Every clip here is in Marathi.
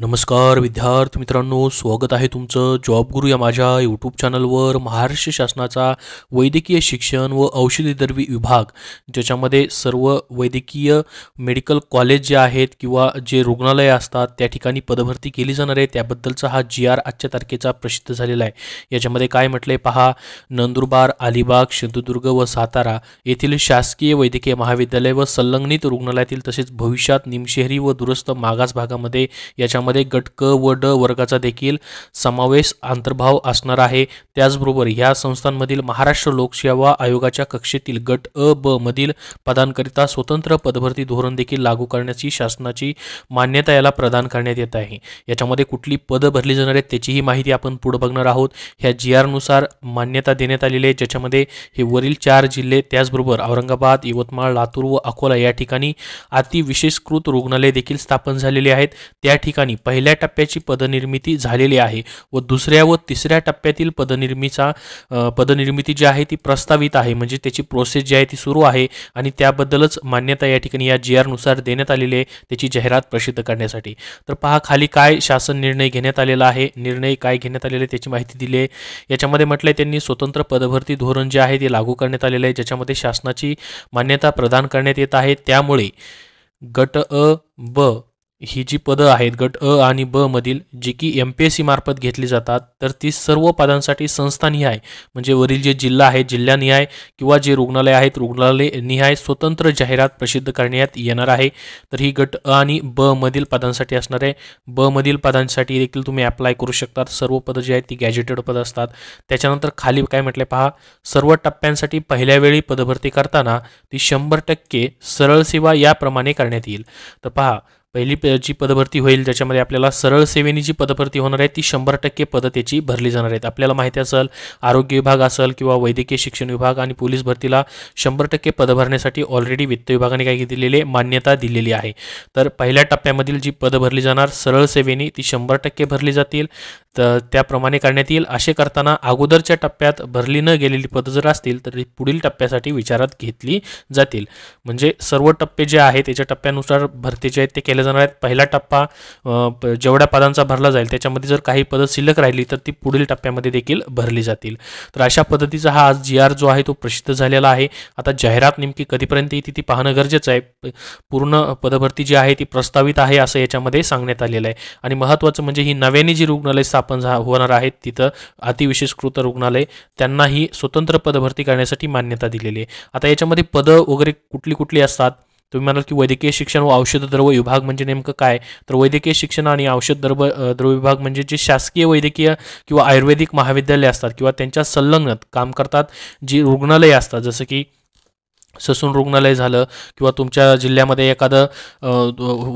नमस्कार विद्यार्थी मित्रांनो स्वागत आहे तुमचं जॉब गुरु या माझ्या यूट्यूब चॅनलवर महाराष्ट्र शासनाचा वैद्यकीय शिक्षण व औषधी विभाग ज्याच्यामध्ये सर्व वैद्यकीय मेडिकल कॉलेज जे आहेत किंवा जे रुग्णालय असतात त्या ठिकाणी पदभरती केली जाणार आहे त्याबद्दलचा हा जी आर आजच्या तारखेचा प्रसिद्ध झालेला आहे याच्यामध्ये काय म्हटले पहा नंदुरबार अलिबाग सिंधुदुर्ग व सातारा येथील शासकीय वैद्यकीय महाविद्यालय व संलग्नित रुग्णालयातील तसेच भविष्यात निमशहरी व दुरुस्त मागास भागामध्ये याच्या मध्ये गट क व ड वर्गाचा देखील समावेश अंतर्भाव असणार आहे त्याचबरोबर या संस्थांमधील महाराष्ट्र लोकसेवा आयोगाच्या कक्षेतील गट अ ब मधील पदांकरिता स्वतंत्र पदभरती धोरण देखील लागू करण्याची शासनाची मान्यता याला प्रदान करण्यात येत आहे याच्यामध्ये कुठली पदं भरली जाणार आहेत त्याचीही माहिती आपण पुढे बघणार आहोत ह्या जी आरनुसार मान्यता देण्यात आलेली आहे ज्याच्यामध्ये हे वरील चार जिल्हे त्याचबरोबर औरंगाबाद यवतमाळ लातूर व अकोला या ठिकाणी अतिविशेषकृत रुग्णालय देखील स्थापन झालेले आहेत त्या ठिकाणी ठिकाणी पहिल्या टप्प्याची पदनिर्मिती झालेली आहे व दुसऱ्या व तिसऱ्या टप्प्यातील पदनिर्मीचा पदनिर्मिती जी आहे ती प्रस्तावित आहे म्हणजे त्याची प्रोसेस जी आहे ती सुरू आहे आणि त्याबद्दलच मान्यता या ठिकाणी या जी आरनुसार देण्यात आलेली आहे त्याची जाहिरात प्रसिद्ध करण्यासाठी तर पहा खाली काय शासन निर्णय घेण्यात आलेला आहे निर्णय काय घेण्यात आलेले त्याची माहिती दिली आहे याच्यामध्ये म्हटलं त्यांनी स्वतंत्र पदभरती धोरण जे आहे ते लागू करण्यात आलेलं आहे ज्याच्यामध्ये शासनाची मान्यता प्रदान करण्यात येत आहे त्यामुळे गट अ ब ही जी पदं आहेत गट अ आणि ब मधील जी की एम पी एस सी मार्फत घेतली जातात तर ती सर्व पदांसाठी संस्थानिहाय म्हणजे वरील जे जिल्हा आहे जिल्हानिहाय किंवा जे रुग्णालय आहेत रुग्णालय निहाय स्वतंत्र जाहिरात प्रसिद्ध करण्यात येणार आहे तर ही गट अ आणि ब मधील पदांसाठी असणार आहे ब मधील पदांसाठी देखील तुम्ही अप्लाय करू शकतात सर्व पदं जी आहेत ती गॅजेटेड पदं असतात त्याच्यानंतर खाली काय म्हटले पहा सर्व टप्प्यांसाठी पहिल्या वेळी पदभरती करताना ती शंभर टक्के सरळ सेवा याप्रमाणे करण्यात येईल तर पहा पहिली जी पदभरती होईल ज्याच्यामध्ये आपल्याला सरळ सेवेनी जी पदभरती होणार आहे ती शंभर टक्के पदं त्याची भरली जाणार आहेत आपल्याला माहिती असेल आरोग्य विभाग असेल किंवा वैद्यकीय शिक्षण विभाग आणि पोलीस भरतीला शंभर टक्के पदं भरण्यासाठी ऑलरेडी वित्त विभागाने काय दिलेले मान्यता दिलेली आहे तर पहिल्या टप्प्यामधील जी पदं भरली जाणार सरळ सेवेनी ती शंभर टक्के भरली जातील तर त्याप्रमाणे करण्यात येईल असे करताना अगोदरच्या टप्प्यात भरली न गेलेली पदं जर असतील तर पुढील टप्प्यासाठी विचारात घेतली जातील म्हणजे सर्व टप्पे जे आहेत त्याच्या टप्प्यानुसार भरतीचे आहेत ते केले केल्या जाणार आहेत पहिला टप्पा जेवढ्या पदांचा भरला जाईल त्याच्यामध्ये जर काही पदं शिल्लक राहिली तर ती पुढील टप्प्यामध्ये देखील भरली जातील तर अशा पद्धतीचा हा आज जी आर जो आहे तो प्रसिद्ध झालेला आहे आता जाहिरात नेमकी कधीपर्यंत येते ती पाहणं गरजेचं आहे पूर्ण पदभरती जी आहे ती प्रस्तावित आहे असं याच्यामध्ये सांगण्यात आलेलं आहे आणि महत्त्वाचं म्हणजे ही नव्याने जी रुग्णालय स्थापन होणार आहेत तिथं अतिविशेषकृत रुग्णालय त्यांनाही स्वतंत्र पदभरती करण्यासाठी मान्यता दिलेली आहे आता याच्यामध्ये पदं वगैरे कुठली कुठली असतात तुम्ही म्हणाल की वैद्यकीय शिक्षण व औषध द्रव्य विभाग म्हणजे नेमकं काय तर वैद्यकीय शिक्षण आणि औषध द्रव द्रव विभाग म्हणजे जे शासकीय वैद्यकीय किंवा आयुर्वेदिक महाविद्यालय असतात किंवा त्यांच्या संलग्नात काम करतात जी रुग्णालये असतात जसं की ससून रुग्णालय झालं किंवा तुमच्या जिल्ह्यामध्ये एखादं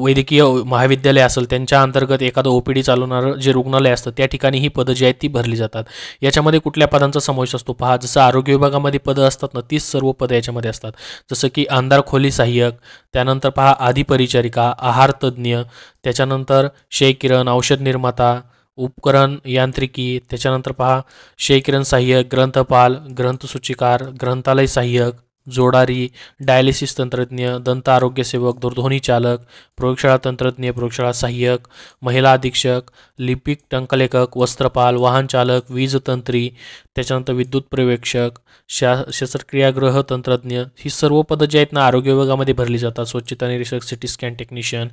वैद्यकीय महाविद्यालय असेल त्यांच्या अंतर्गत एखादं ओ पी डी चालवणारं जे रुग्णालय असतं त्या ठिकाणी ही पदं जी आहेत ती भरली जातात याच्यामध्ये कुठल्या पदांचा समावेश असतो पहा जसं आरोग्य विभागामध्ये पदं असतात ना तीच सर्व पदं याच्यामध्ये असतात जसं की आमदार खोली सहाय्यक त्यानंतर पहा आधी परिचारिका आहार तज्ज्ञ त्याच्यानंतर किरण औषध निर्माता उपकरण यांत्रिकी त्याच्यानंतर पहा किरण सहाय्यक ग्रंथपाल ग्रंथसूचिकार ग्रंथालय सहाय्यक जोडारी डायलिसिस तंत्रज्ञ दंत आरोग्य सेवक दूरध्वनी चालक प्रयोगशाळा तंत्रज्ञ प्रयोगशाळा सहाय्यक महिला अधीक्षक लिपिक टंकलेखक वस्त्रपाल वाहन चालक तंत्री त्याच्यानंतर विद्युत पर्यवेक्षक शा शस्त्रक्रियागृह तंत्रज्ञ ही सर्व पदं जी आहेत ना आरोग्य विभागामध्ये भरली जातात स्वच्छता निरीक्षक सिटी स्कॅन टेक्निशियन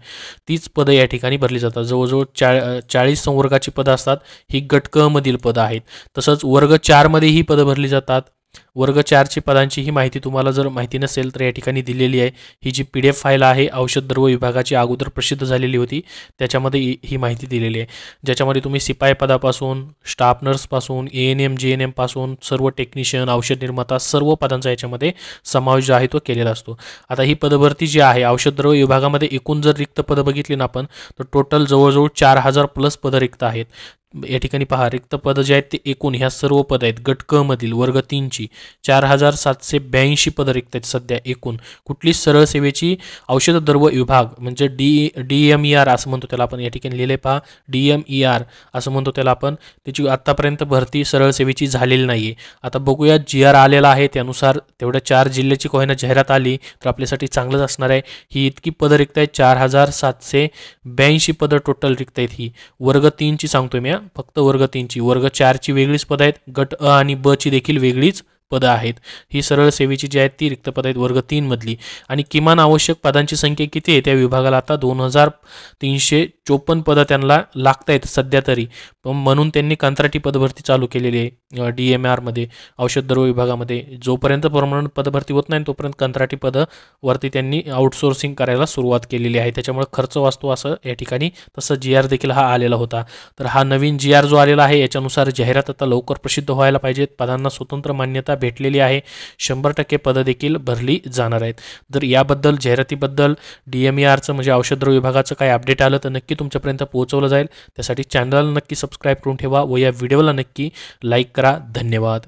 तीच पदं या ठिकाणी भरली जातात जवळजवळ चा चाळीस संवर्गाची पदं असतात ही गटकमधील पदं आहेत तसंच वर्ग चारमध्ये ही पदं भरली जातात वर्ग चारची पदांची ही माहिती तुम्हाला जर माहिती नसेल तर या ठिकाणी दिलेली आहे ही जी पी डी एफ फाईल आहे औषध द्रव्य विभागाची अगोदर प्रसिद्ध झालेली होती त्याच्यामध्ये ही माहिती दिलेली आहे ज्याच्यामध्ये तुम्ही सिपाही पदापासून स्टाफ नर्सपासून A N M G N एमपासून सर्व टेक्निशियन औषध निर्माता सर्व पदांचा याच्यामध्ये समावेश जो आहे तो केलेला असतो आता ही पदभरती जी आहे औषध द्रव्य विभागामध्ये एकूण जर रिक्त पदं बघितली ना आपण तर टोटल जवळजवळ चार हजार प्लस पद रिक्त आहेत या ठिकाणी पहा रिक्त पद जे आहेत ते एकूण ह्या सर्व पद आहेत गट मधील वर्ग तीनची चार हजार सातशे ब्याऐंशी पद रिक्त आहेत सध्या एकूण कुठली सरळ सेवेची औषध द्रव विभाग म्हणजे D D M E R असं म्हणतो त्याला आपण या ठिकाणी लिहिले पहा डी एम ई आर असं म्हणतो त्याला आपण त्याची आत्तापर्यंत भरती सरळ सेवेची झालेली नाही आता बघूया जी आर आलेला आहे त्यानुसार तेवढ्या चार जिल्ह्याची कोहिना जाहिरात आली तर आपल्यासाठी चांगलंच असणार आहे ही इतकी पदं रिक्त आहेत चार हजार सातशे ब्याऐंशी पदं टोटल रिक्त आहेत ही वर्ग तीनची सांगतो मी फक्त वर्ग तीनची वर्ग चारची वेगळीच पदं आहेत गट अ आणि ब ची देखील वेगळीच पदं आहेत ही सरळ सेवेची जी आहेत ती रिक्त पद आहेत वर्ग तीनमधली आणि किमान आवश्यक पदांची संख्या किती आहे त्या विभागाला आता दोन हजार तीनशे चोपन्न पदं त्यांना लागत आहेत सध्या तरी म्हणून त्यांनी कंत्राटी पदभरती चालू केलेली आहे डी एम आरमध्ये औषध द्रव्य विभागामध्ये जोपर्यंत परमनंट पदभरती होत नाही तोपर्यंत कंत्राटी पदवरती त्यांनी आउटसोर्सिंग करायला सुरुवात केलेली आहे त्याच्यामुळे खर्च वाचतो असं या ठिकाणी तसं जी आर देखील हा आलेला होता तर हा नवीन जी आर जो आलेला आहे याच्यानुसार जाहिरात आता लवकर प्रसिद्ध व्हायला पाहिजेत पदांना स्वतंत्र मान्यता भेटलेली आहे शंभर टक्के पदं देखील भरली जाणार आहेत तर याबद्दल जाहिरातीबद्दल डी एम ई आरचं म्हणजे औषध विभागाचं काय अपडेट आलं तर नक्की तुमच्यापर्यंत पोहोचवलं जाईल त्यासाठी चॅनलला नक्की सबस्क्राईब करून ठेवा व या व्हिडिओला नक्की लाईक करा धन्यवाद